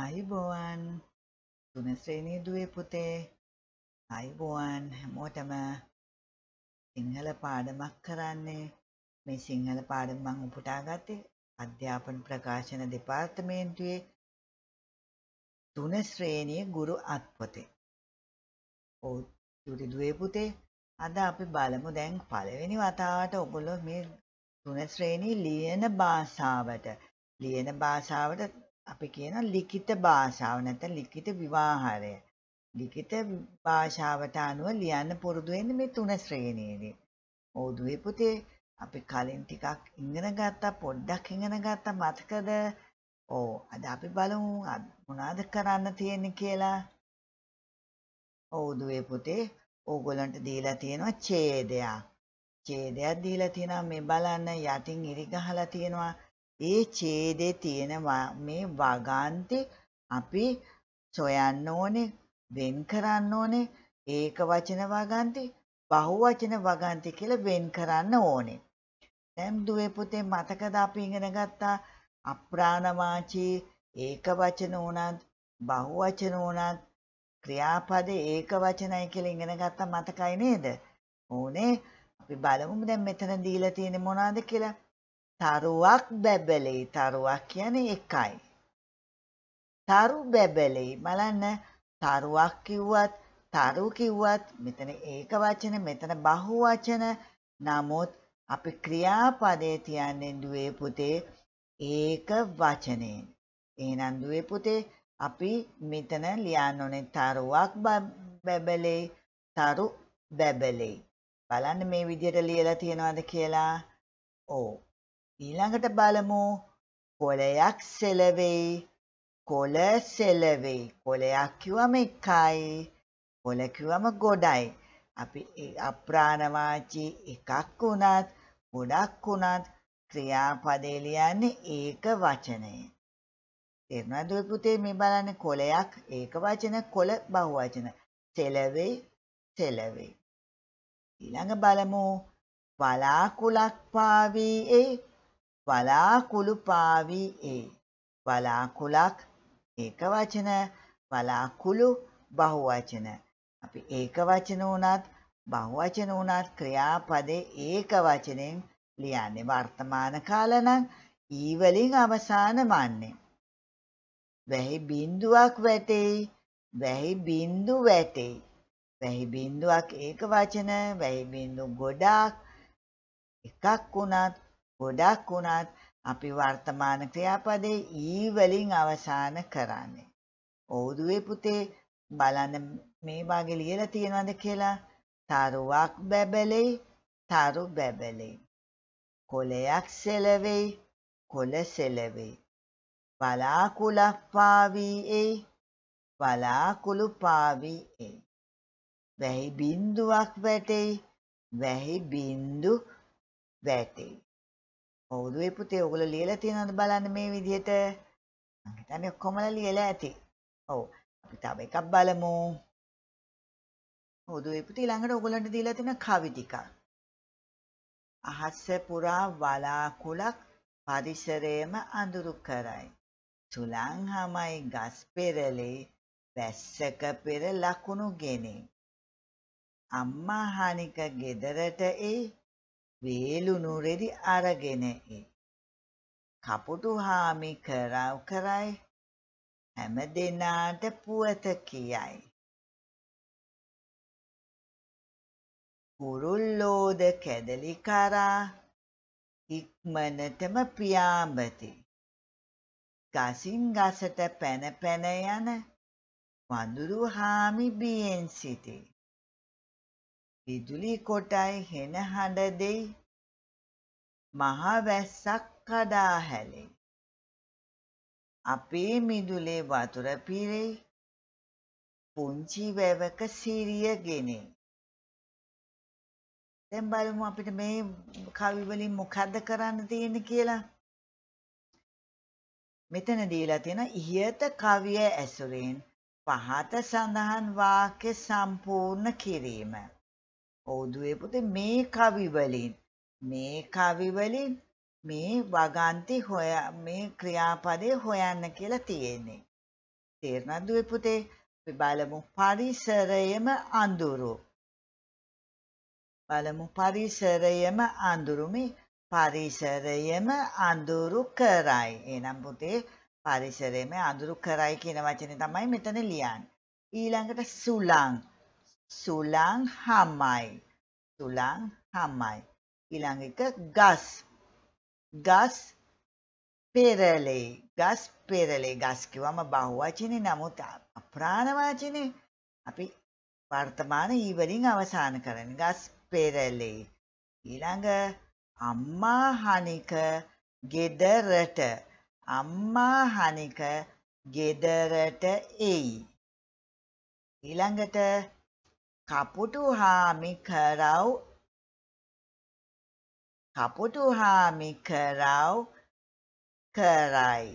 ආයුබෝවන් තුන ශ්‍රේණී දුවේ පුතේ ආයුබෝවන් හැමෝටම සිංහල පාඩමක් කරන්නේ මේ සිංහල පාඩම මම උපුටා ගත්තේ අධ්‍යාපන ප්‍රකාශන දෙපාර්තමේන්තුවේ තුන ශ්‍රේණිය ගුරු අත්පොතේ ඔව් දුරි දුවේ පුතේ අද අපි බලමු දැන් පළවෙනි වතාවට ඔගොල්ලෝ මේ තුන ශ්‍රේණී ලියන භාෂාවට ලියන භාෂාවට අපි කියන ලිඛිත භාෂාව නැත්නම් ලිඛිත විවාහාරය. ලිඛිත භාෂාවට අනුව ලියන්න පුරුදු වෙන්නේ මේ තුන ශ්‍රේණියේදී. ඕදුවේ පුතේ අපි කලින් ටිකක් ඉගෙන ගත්තා පොඩ්ඩක් ඉගෙන ගත්තා මතකද? ඕ අද අපි බලමු මොනවද කරන්න තියෙන්නේ කියලා. ඕදුවේ පුතේ ඕගොල්ලන්ට දීලා තියෙනවා ඡේදයක්. ඡේදයක් දීලා තියෙනවා මේ බලන්න යටින් ඉරි ගහලා තියෙනවා ඒ ඡේදේ තියෙන මේ වගාන්ති අපි සොයන්න ඕනේ, වෙන් කරන්න ඕනේ. ඒක වචන වගාන්ති, බහු වචන වගාන්ති කියලා වෙන් කරන්න ඕනේ. දැන් දුවේ පුතේ මතකද අපි ඉගෙන ගත්තා අප්‍රාණවාචී ඒක වචන උනත් බහු වචන උනත් ක්‍රියාපද ඒක වචනයි කියලා ඉගෙන ගත්තා මතකයි නේද? ඕනේ අපි බලමු දැන් මෙතන දීලා තියෙන්නේ මොනවද කියලා. තරුවක් බැබලෙයි තරුවක් කියන්නේ එකයි. තරු බැබලෙයි බලන්න තරුවක් කිව්වත් තරු කිව්වත් මෙතන ඒක වචන මෙතන බහු වචන නමුත් අපි ක්‍රියාපදේ තියන්නේ දුවේ පුතේ ඒක වචනේ. එහෙනම් දුවේ පුතේ අපි මෙතන ලියන්න ඕනේ තරුවක් බැබලේ තරු බැබලේ. බලන්න මේ විදිහට ලියලා තියනවාද කියලා. ඔව්. ඊළඟට බලමු කොලයක් සෙලවෙයි කොල සෙලවෙයි කොලයක් කිව්වම එකයි කොල කිව්වම ගොඩයි අපි අප්‍රාණවාචී එකක් වුණත් ගොඩක් වුණත් ක්‍රියාපදේ ලියන්නේ ඒක වචනය තේරුණාද ඔය පුතේ මේ බලන්නේ කොලයක් ඒක වචන කොල බහුවචන සෙලවෙයි සෙලවෙයි ඊළඟ බලමු වලාකුලක් පාවී ඒ වලාකුළු පාවි ඒ වලාකුලක් ඒක වචන වලාකුළු බහුවචන අපි ඒක වචන වුණත් බහුවචන වුණත් ක්‍රියාපදේ ඒක වචනෙන් ලියන්නේ වර්තමාන කාලනම් ඊ වලින් අවසාන මන්නේ වැහි බින්දුවක් වැටෙයි වැහි බින්දු වැටෙයි වැහි බින්දුවක් ඒක වචන වැහි බින්දු ගොඩාක් එකක් වුණත් ගොඩක් වුණත් අපි වර්තමාන ක්‍රියාපදේ ඊ වලින් අවසාන කරන්නේ. ඔවුදුවේ පුතේ බලන්න මේ වාගේ ලියලා තියෙනවද කියලා? තරුවක් බැබලෙයි, තරු බැබලෙයි. කොලයක් සෙලවෙයි, කොල සෙලවෙයි. බලාකුලක් පාවී එයි, බලාකුළු පාවී එයි. වැහි බින්දුවක් වැටෙයි, වැහි බින්දු වැටෙයි. ඔවුදුවේ පුතේ ඔගොල්ලෝ ලියලා තියෙනවද බලන්න මේ විදිහට මම හිතන්නේ ඔක්කොමලා ලියලා ඇති ඔව් අපි තව එකක් බලමු ඔවුදුවේ පුතේ ළඟට ඔයගොල්ලන්ට දීලා තියෙන කවි ටිකක් අහස පුරා වලාකුලක් පරිසරයම අඳුරු කරයි සුළං හමයි ගස් පෙරලේ වැස්සක පෙර ලකුණු ගෙනේ අම්මා හානික ගෙදරට ඒ වේලු නුරෙදි අරගෙන එ. කපුටු හාමි කරව් කරයි හැම දෙනාට පුවත කියයි. කුරුල්ලෝද කැදලි කරා ඉක්මනටම පියාඹති. ගසින් ගසට පැන පැන යන වඳුරු හාමි බියෙන් සිටේ. විදුලි කොටයි හෙන හඬ දෙයි මහ වැස්සක් කඩා හැලේ අපේ මිදුලේ වතුර පිරෙයි පුංචි වැවක සිරිය ගෙනේ දැන් බලමු අපිට මේ කවි වලින් මොකද්ද කරන්න තියෙන්නේ කියලා මෙතන දීලා තියෙන ඉහත කවිය ඇසුරෙන් පහත සඳහන් වාක්‍ය සම්පූර්ණ කිරීම ඔවුදුවේ පුතේ මේ කවි වලින් මේ කවි වලින් මේ වගන්ති හොය මේ ක්‍රියාපදේ හොයන්න කියලා තියෙන්නේ. තේරුණාද දුවේ පුතේ? අපි බලමු පරිසරයේම අඳුරු. බලමු පරිසරයේම අඳුරු මේ පරිසරයේම අඳුරු කරයි. එහෙනම් පුතේ පරිසරයේම අඳුරු කරයි කියන වචනේ තමයි මෙතන ලියන්නේ. ඊළඟට සුළං සුළං හමයි. සුළං හමයි. ඊළඟ එක ගස්. ගස් පෙරලේ. ගස් පෙරලේ. ගස් කිව්වම බහුවචනේ නමුත් අප්‍රාණවාචනේ අපි වර්තමාන ඊවලින් අවසන් කරන ගස් පෙරලේ. ඊළඟ අම්මා හනික ගෙදරට අම්මා හනික ගෙදරට එයි. ඊළඟට කපුටු හාමි කරව් කපුටු හාමි කරව් කරයි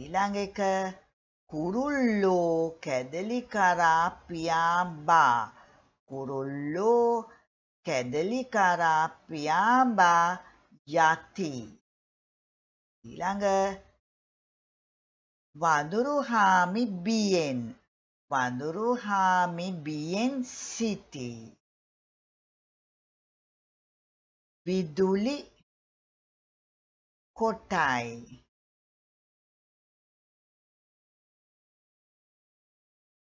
ඊළඟ එක කුරුල්ලෝ කැදලි කරා පියාඹා කුරුල්ලෝ කැදලි කරා පියාඹා යති ඊළඟ වඳුරු හාමි බියෙන් වඳුරු හාමි බියෙන් සිටී. විදුලි කොටයි.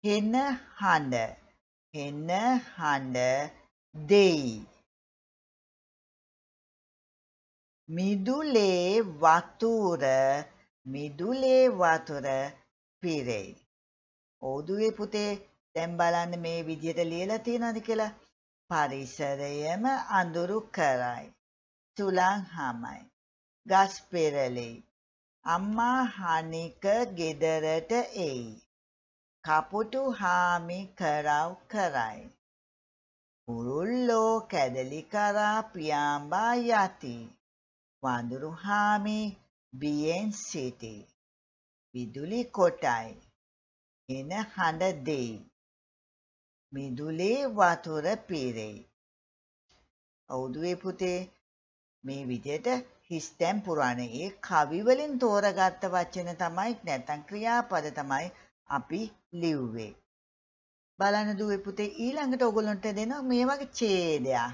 හෙන හඬ හෙන හඬ දෙයි. මිදුලේ වතුර මිදුලේ වතුර පිරෙයි. ඕදුවේ පුතේ දැන් බලන්න මේ විදියට ලියලා තියෙනවද කියලා පරිසරයම අඳුරු කරයි තුලන් හමයි ගස් පෙරලෙයි අම්මා හනික ගෙදරට එයි කපුටු හාමි කරව් කරයි කුරුල්ලෝ කැදලි කරා පියාඹා යති වඳුරු හාමි බියෙන් සිටි විදුලි කොටයි ගෙන හඬ දෙයි. මිදුලේ වතුර පිරෙයි. අවුදුවේ පුතේ මේ විදිහට හිස්තැන් පුරාණ ඒ කවි වලින් තෝරගත්ත වචන තමයි නැත්නම් ක්‍රියාපද තමයි අපි ලිව්වේ. බලන්න දුවේ පුතේ ඊළඟට ඔයගොල්ලන්ට දෙනවා මේ වගේ ඡේදයක්.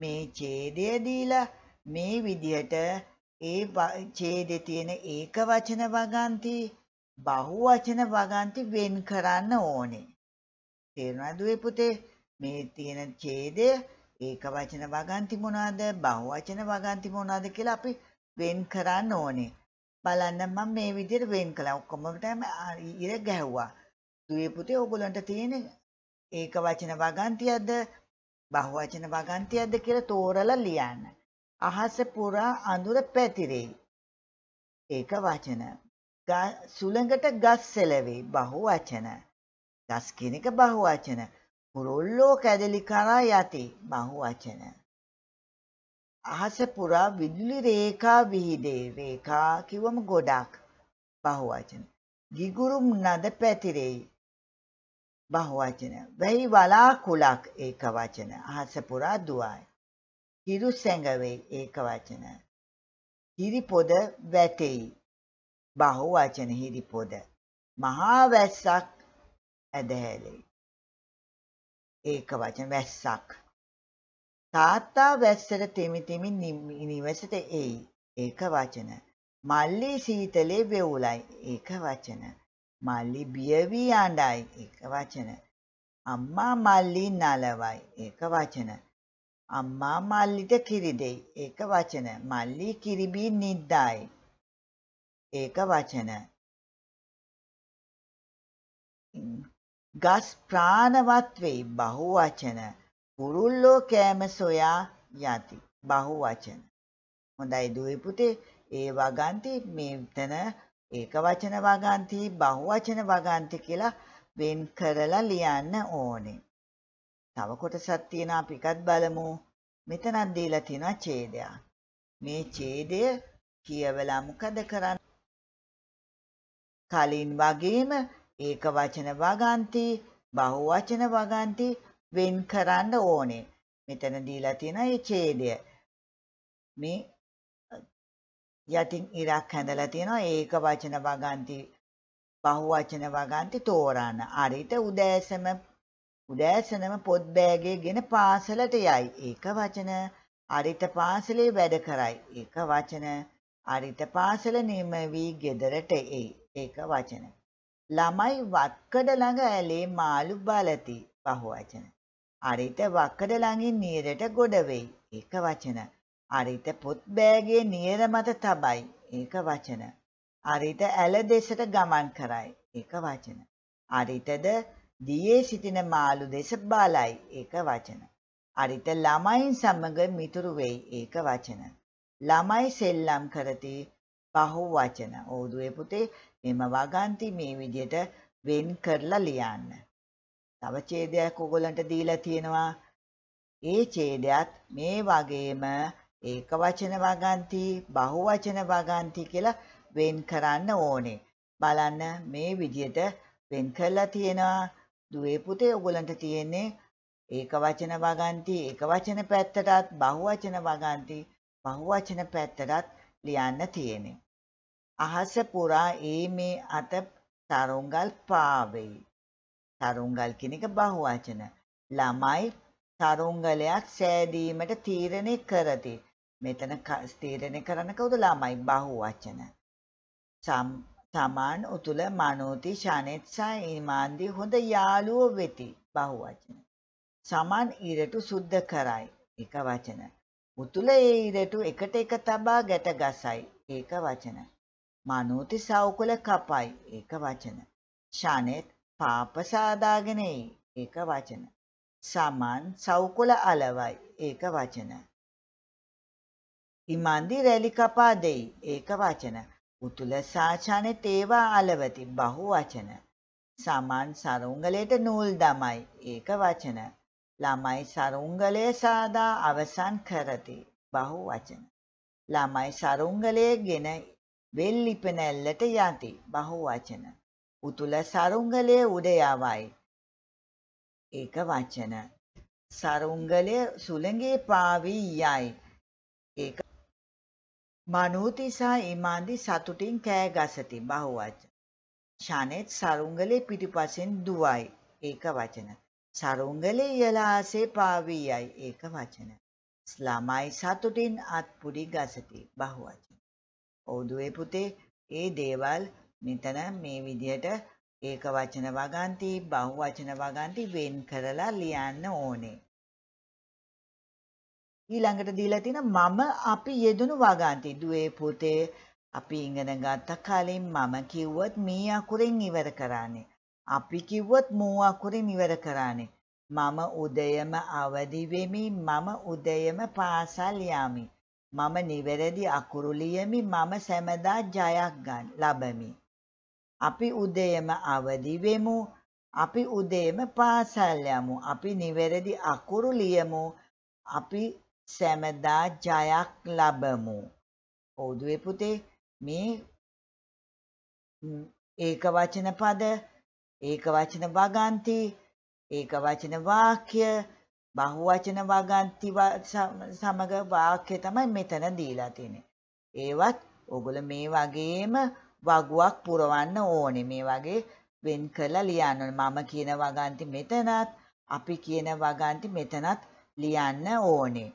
මේ ඡේදය දීලා මේ විදිහට ඒ ඡේදේ තියෙන ඒක වචන වගන්ති බහුවචන වගන්ති වෙන් කරන්න ඕනේ. තේරුණාද ඔය පුතේ? මේ තියෙන ඡේදය ඒක වචන වගන්ති මොනවාද? බහුවචන වගන්ති මොනවාද කියලා අපි වෙන් කරන්න ඕනේ. බලන්න මම මේ විදිහට වෙන් කළා. ඔක්කොම ටයිම ඉර ගැහුවා. දුවේ පුතේ ඕගොල්ලන්ට තියෙන ඒක වචන වගන්තියද බහුවචන වගන්තියද කියලා තෝරලා ලියන්න. අහස පුරා අඳුර පැතිරෙයි. ඒක වචන සුළඟට ගස් සෙලවේ බහුවචන. ගස් කියන එක බහුවචන. කුරුල්ලෝ කැදලි කරා යති බහුවචන. අහස පුරා විදුලි රේඛා විහිදේ රේඛා කිව්වම ගොඩක් බහුවචන. ගිගුරුම් නද පැතිරෙයි බහුවචන. වැහි වලාකුලක් ඒක වචන. අහස පුරා දුවයි. හිරු සැඟවේ ඒක වචන. හිරි පොද වැටෙයි බහු වචනෙහිදී පොද මහා වැස්සක් ඇදහැලේ ඒක වචන වැස්සක් තාත්තා වැස්සට තෙමි තෙමි නිවසට එයි ඒක වචන මල්ලි සීතලේ වෙවුලයි ඒක වචන මල්ලි බිය වී අඬයි ඒක වචන අම්මා මල්ලි නලවයි ඒක වචන අම්මා මල්ලිට කිරි දෙයි ඒක වචන මල්ලි කිරිබී නිද්දායි ඒකවචන. ගස් ප්‍රාණවත් වෙයි බහුවචන. කුරුල්ලෝ කෑම සොයා යති බහුවචන. හොඳයි දුවේ පුතේ ඒ වගන්ති මෙතන ඒකවචන වගන්ති බහුවචන වගන්ති කියලා වෙන් කරලා ලියන්න ඕනේ. තව කොටසක් තියෙන අපි එකත් බලමු. මෙතනක් දීලා තියෙනවා ඡේදයක්. මේ ඡේදය කියවලා මොකද කරන්නේ? කලින් වගේම ඒක වචන වගන්ති බහුවචන වගන්ති වෙන් කරන්න ඕනේ. මෙතන දීලා තියෙන ඒ ඡේදය. මේ යටින් ඉරක් හැඳලා තියෙනවා ඒක වචන වගන්ති බහුවචන වගන්ති තෝරන්න. අරිට උදෑසම උදෑසනම පොත් බෑගයේගෙන පාසලට යයි. ඒක වචන අරිට පාසලේ වැඩ කරයි. ඒක වචන අරිට පාසල නිම වී ගෙදරට එයි. ඒක වචන. ළමයි වක්කඩ ළඟ ඇලේ මාළු බලති බහුවචන. අරිත වක්කඩ ළඟින් නියරට ගොඩ වෙයි. ඒක වචන. අරිත පොත් බෑගේ නියර මත තබයි. ඒක වචන. අරිත ඇල දෙසට ගමන් කරයි. ඒක වචන. අරිතද දියේ සිටින මාළු දෙස බලයි. ඒක වචන. අරිත ළමයින් සමග මිතුරු වෙයි. ඒක වචන. ළමයි සෙල්ලම් කරති බහුවචන. ඕදුවේ පුතේ මෙම වගන්ති මේ විදිහට වෙන් කරලා ලියන්න. තව ඡේදයක් ඕගොල්ලන්ට දීලා තියෙනවා. ඒ ඡේදයත් මේ වගේම ඒක වචන වගන්ති, බහු වචන වගන්ති කියලා වෙන් කරන්න ඕනේ. බලන්න මේ විදිහට වෙන් කරලා තියෙනවා. දුවේ පුතේ ඕගොල්ලන්ට තියෙන්නේ ඒක වචන වගන්ති, ඒක වචන පැත්තටත්, බහු වචන වගන්ති, බහු වචන පැත්තටත් ලියන්න තියෙන්නේ. අහස පුරා ඒ මේ අත තරුංගල් පාවෙයි. තරුංගල් කියන එක බහුවචන. ළමයි තරුංගලයක් සෑදීමට තීරණය කරති. මෙතන තීරණය කරන කවුද ළමයි බහුවචන. සමාන උතුල මනෝති ශනෙත් සහ ඊමාන්දී හොඳ යාළුවෝ වෙති බහුවචන. සමාන ඊරටු සුද්ධ කරයි එක වචන. උතුල ඒ ඊරටු එකට එක තබා ගැට ගසයි ඒක වචන. මනෝති සෞකුල කපයි ඒක වචන. ශනෙත් පාප සාදාගෙන ඒක වචන. සමන් සෞකුල අලවයි ඒක වචන. හිමන්දි රැලි කපා දෙයි ඒක වචන. උතුල සාචනෙ තේවා අලවති බහු වචන. සමන් සරුංගලයට නූල් දමයි ඒක වචන. ළමයි සරුංගලය සාදා අවසන් කරති බහු වචන. ළමයි සරුංගලය ගෙන වෙල්ලි පෙනැල්ලට යති බහුවචන. උතුල සරුංගලයේ උඩ යවයි. ඒක වචන. සරුංගලය සුළඟේ පාවී යයි. ඒක මනෝති සහ ඊමාන්දි සතුටින් කෑ ගසති බහුවචන. ෂනෙත් සරුංගලේ පිටිපසෙන් දුවයි. ඒක වචන. සරුංගලේ යලාසේ පාවී යයි. ඒක වචන. ළමයි සතුටින් අත්පුඩි ගසති බහුවචන. ඔවුදුවේ පුතේ ඒ දේවල් මෙතන මේ විදිහට ඒක වචන වගන්ති බහු වචන වගන්ති වෙන් කරලා ලියන්න ඕනේ. ඊළඟට දීලා තියෙන මම අපි යෙදුණු වගන්ති දුවේ පුතේ අපි ඉගෙන ගත්ත කලින් මම කිව්වොත් මී අකුරෙන් ඉවර කරානේ අපි කිව්වොත් මූ අකුරෙන් ඉවර කරානේ මම උදයම අවදි වෙමි මම උදයම පාසල් යාමි මම නිවැරදි අකුරු ලියමි මම සැමදා ජයක් ගන්න ලබමි. අපි උදේම අවදි වෙමු. අපි උදේම පාසල් යමු. අපි නිවැරදි අකුරු ලියමු. අපි සැමදා ජයක් ලබමු. පොදුවේ පුතේ මේ ඒක වචන පද ඒක වචන වගන්ති ඒක වචන වාක්‍ය බහුවචන වගන්ති සමග වාක්‍ය තමයි මෙතන දීලා තියෙන්නේ. ඒවත් ඔගොල්ලෝ මේ වගේම වගුවක් පුරවන්න ඕනේ. මේ වගේ වෙන් කරලා ලියන්න ඕනේ. මම කියන වගන්ති මෙතනත්, අපි කියන වගන්ති මෙතනත් ලියන්න ඕනේ.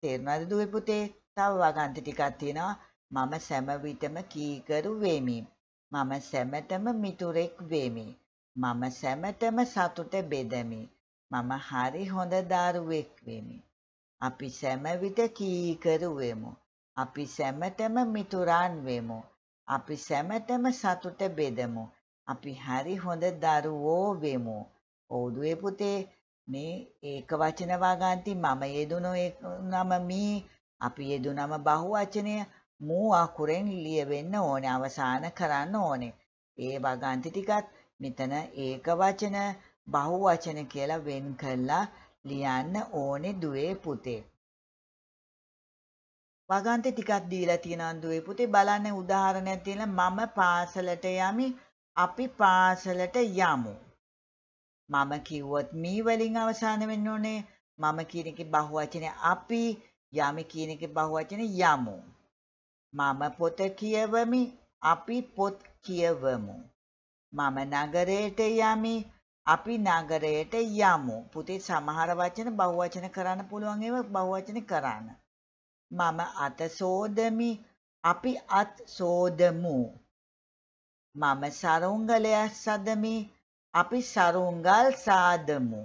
තේරුණාද දුවේ පුතේ? තව වගන්ති ටිකක් තියෙනවා. මම සෑම විටම කීකරු වෙමි. මම සෑමතම මිතුරෙක් වෙමි. මම සෑමතම සතුට බෙදමි. මම හරි හොඳ දරුවෙක් වෙමි. අපි සෑම විට කීකරු වෙමු. අපි සෑමතම මිතුරන් වෙමු. අපි සෑමතම සතුට බෙදමු. අපි හරි හොඳ දරුවෝ වෙමු. ඔවුදුවේ පුතේ මේ ඒක වචන වාගන්ති මම යෙදුණු නම මී අපි යෙදුනම බහුවචනය මූ අකුරෙන් ලියවෙන්න ඕනේ අවසාන කරන්න ඕනේ. ඒ වගන්ති ටිකත් මෙතන ඒක වචන බහුවචන කියලා වෙන් කරලා ලියන්න ඕනේ දුවේ පුතේ. වගන්ති ටිකක් දීලා තියෙනවා දුවේ පුතේ බලන්න උදාහරණයක් තියෙනවා මම පාසලට යමි අපි පාසලට යමු. මම කිව්වොත් මී වලින් අවසාන වෙන්න ඕනේ. මම කියන එකේ බහුවචනේ අපි යමි කියන එකේ බහුවචනේ යමු. මම පොත කියවමි අපි පොත් කියවමු. මම නගරයට යමි අපි නගරයට යමු. පුතේ සමහර වචන බහුවචන කරන්න පුළුවන් ඒවා බහුවචන කරන්න. මම අත සෝදමි. අපි අත් සෝදමු. මම සරුංගලය සදමි. අපි සරුංගල් සාදමු.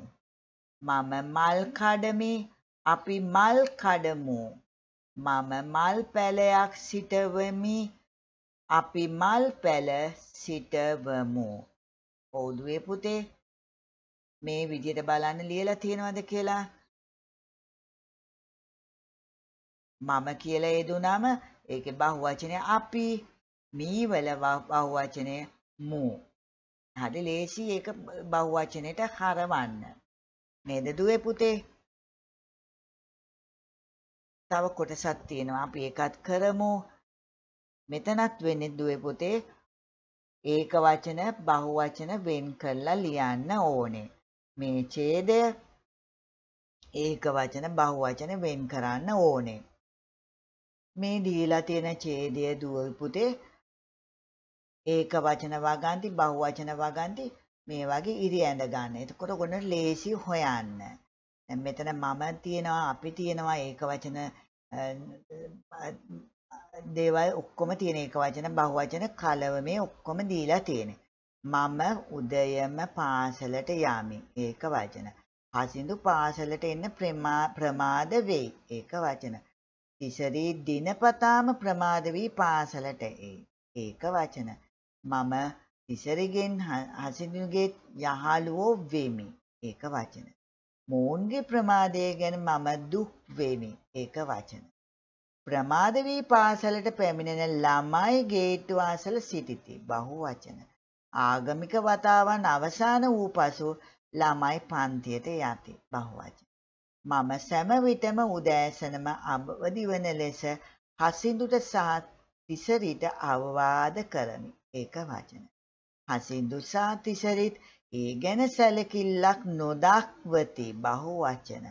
මම මල් කඩමි. අපි මල් කඩමු. මම මල් පැලයක් සිටවමි. අපි මල් පැල සිටවමු. ඔවුදුවේ පුතේ මේ විදියට බලන්න ලියලා තියෙනවද කියලා මම කියලා යෙදුනම ඒකේ බහුවචනය අපි මී වල බහුවචනය මූ හරි ලේසි ඒක බහුවචනයට හරවන්න නේද දුවේ පුතේ තව කොටසක් තියෙනවා අපි ඒකත් කරමු මෙතනත් වෙන්නේ දුවේ පුතේ ඒක වචන බහුවචන වෙන් කරලා ලියන්න ඕනේ මේ ඡේදය ඒක වචන බහුවචන වෙන් කරන්න ඕනේ. මේ දීලා තියෙන ඡේදය දුවල් පුතේ ඒක වචන වගන්ති බහුවචන වගන්ති මේ වගේ ඉරි ඇඳ ගන්න. එතකොට ගොඩට ලේසි හොයන්න. දැන් මෙතන මම තියෙනවා අපි තියෙනවා ඒක වචන දේවල් ඔක්කොම තියෙන ඒක වචන බහුවචන කලව මේ ඔක්කොම දීලා තියෙනවා. මම උදයම පාසලට යමි. ඒක වචන. හසිඳු පාසලට එන්න ප්‍රමාද වෙයි. ඒක වචන. තිසරී දිනපතාම ප්‍රමාද වී පාසලට එයි. ඒක වචන. මම තිසරිගෙන් හසිඳුගේ යහළුවෝ වෙමි. ඒක වචන. මොවුන්ගේ ප්‍රමාදය ගැන මම දුක් වෙමි. ඒක වචන. ප්‍රමාද වී පාසලට පැමිණෙන ළමයි ගේට්ටු ආසල සිටිති. බහුවචන. ආගමික වතාවන් අවසාන වූ පසු ළමයි පන්තියට යති බහුවචන. මම සෑම විටම උදෑසනම අවදි වන ලෙස හසින්දුට සහ තිසරිට අවවාද කරමි. ඒක වචන. හසින්දු සහ තිසරිත් ඒ ගැන සැලකිල්ලක් නොදක්වති බහුවචන.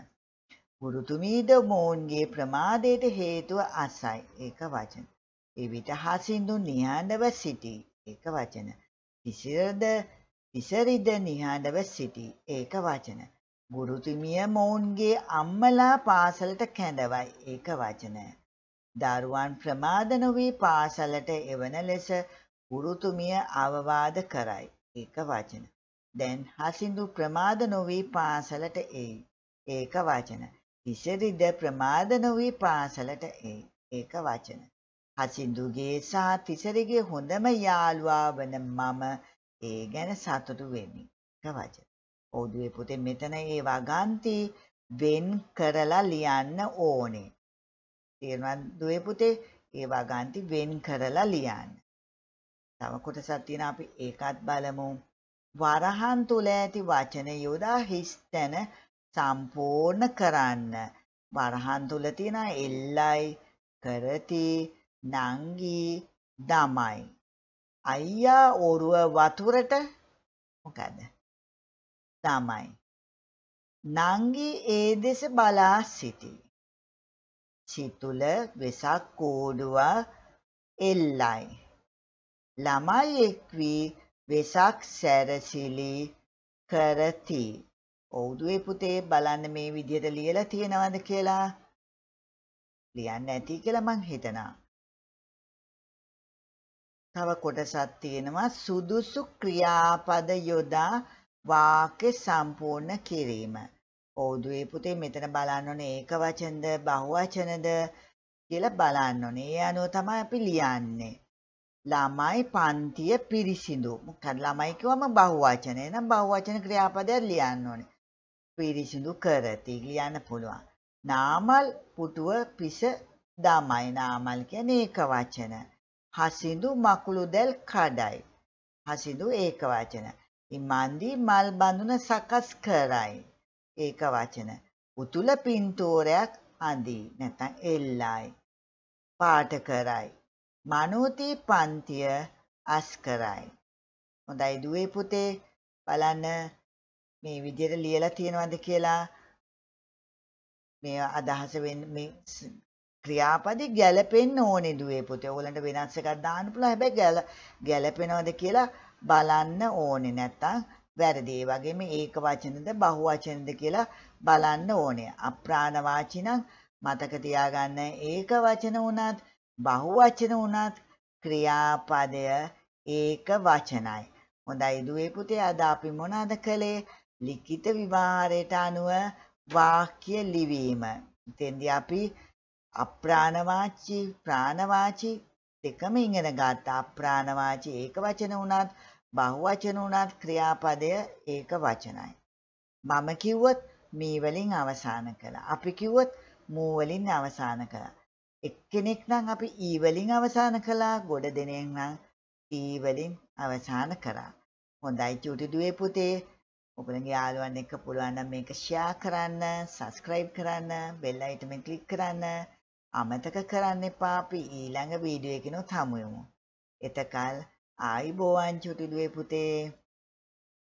ගුරුතුමීද මොවුන්ගේ ප්‍රමාදයට හේතුව අසයි. ඒක වචන. එවිට හසින්දු නිහඬව සිටී. ඒක වචන. කිසිරද විසරිද නිහඬව සිටි. ඒක වචන. ගුරුතුමිය මොවුන්ගේ අම්මලා පාසලට කැඳවයි. ඒක වචන. දරුවන් ප්‍රමාද නොවී පාසලට එවන ලෙස ගුරුතුමිය අවවාද කරයි. ඒක වචන. දැන් හසින්දු ප්‍රමාද නොවී පාසලට එයි. ඒක වචන. විසරිද ප්‍රමාද නොවී පාසලට එයි. ඒක වචන. හසිඳුගේ සහ තිසරගේ හොඳම යාළුවා වන මම ඒ ගැන සතුටු වෙමි. කවච. ඔවුදුවේ පුතේ මෙතන ඒ වගන්ති වෙන් කරලා ලියන්න ඕනේ. තේරුණාද දුවේ පුතේ? ඒ වගන්ති වෙන් කරලා ලියන්න. තව කොටසක් තියෙන අපි ඒකත් බලමු. වරහන් තුල ඇති වචන යොදා හිස්තන සම්පූර්ණ කරන්න. වරහන් තුල තියෙන එල්ලයි කරති නංගී දමයි. අයියා ඔරුව වතුරට මොකද? දමයි. නංගී ඒ දෙස බලා සිටී. සිතුල වෙසක් කෝඩුව එල්ලයි. ළමයෙක් වී වෙසක් සැරසිලි කරති. ඔවුදුවේ පුතේ බලන්න මේ විදිහට ලියලා තියෙනවද කියලා ලියන්න ඇති කියලා මං හිතනවා. තව කොටසක් තියෙනවා සුදුසු ක්‍රියාපද යොදා වාක්‍ය සම්පූර්ණ කිරීම. ඕදුවේ පුතේ මෙතන බලන්න ඕනේ ඒක වචනද බහුවචනද කියලා බලන්න ඕනේ. ඒ අනුව තමයි අපි ලියන්නේ. ළමයි පන්තිය පිරිසිදු. මොකද ළමයි කිව්වම බහුවචන. එහෙනම් බහුවචන ක්‍රියාපදයක් ලියන්න ඕනේ. පිරිසිදු කරති ලියන්න පුළුවන්. නාමල් පුටුව පිස දමයි. නාමල් කියන්නේ ඒක වචන. හසිඳු මකුළු දැල් කඩයි. හසිඳු ඒක වචන. ඉමන්දි මල් බඳුන සකස් කරයි. ඒක වචන. උතුල පින්තෝරයක් අඳී නැත්නම් එල්ලයි. පාට කරයි. මනෝති පන්තිය අස් කරයි. හොඳයි දුවේ පුතේ බලන්න මේ විදිහට ලියලා තියෙනවද කියලා මේ අදහස වෙන්නේ ක්‍රියාපදේ ගැලපෙන්න ඕනේ දුවේ පුතේ. ඕගලන්ට වෙනස් එකක් දාන්න පුළුවන්. හැබැයි ගැල ගැලපෙනවද කියලා බලන්න ඕනේ. නැත්තම් වැරදි. ඒ වගේම ඒක වචනද බහු වචනද කියලා බලන්න ඕනේ. අප්‍රාණ වාචිනම් මතක තියාගන්න. ඒක වචන වුණත් බහු වචන වුණත් ක්‍රියාපදය ඒක වචනයි. හොඳයි දුවේ පුතේ අද අපි මොනවද කළේ? ලිඛිත විවරයට අනුව වාක්‍ය ලිවීම. එතෙන්දී අපි අප්‍රාණවාචී ප්‍රාණවාචී දෙකම ඉගෙන ගන්න. අප්‍රාණවාචී ඒක වචන වුණත් බහුවචන වුණත් ක්‍රියාපදය ඒක වචනයි. මම කිව්වොත් මේ වලින් අවසන් කළා. අපි කිව්වොත් මූ වලින් අවසන් කළා. එක්කෙනෙක් නම් අපි ඊ වලින් අවසන් කළා. ගොඩ දෙනෙක් නම් ටී වලින් අවසන් කරා. හොඳයි චුටි දුවේ පුතේ. ඔබලගේ යාළුවන් එක්ක පුළුවන් නම් මේක ෂෙයා කරන්න, subscribe කරන්න, bell icon එක ක්ලික් කරන්න. අමතක කරන්න එපා අපි ඊළඟ වීඩියෝ එකනොත් හමුවෙමු. එතකල් ආයුබෝවන් චුටිදුවේ පුතේ.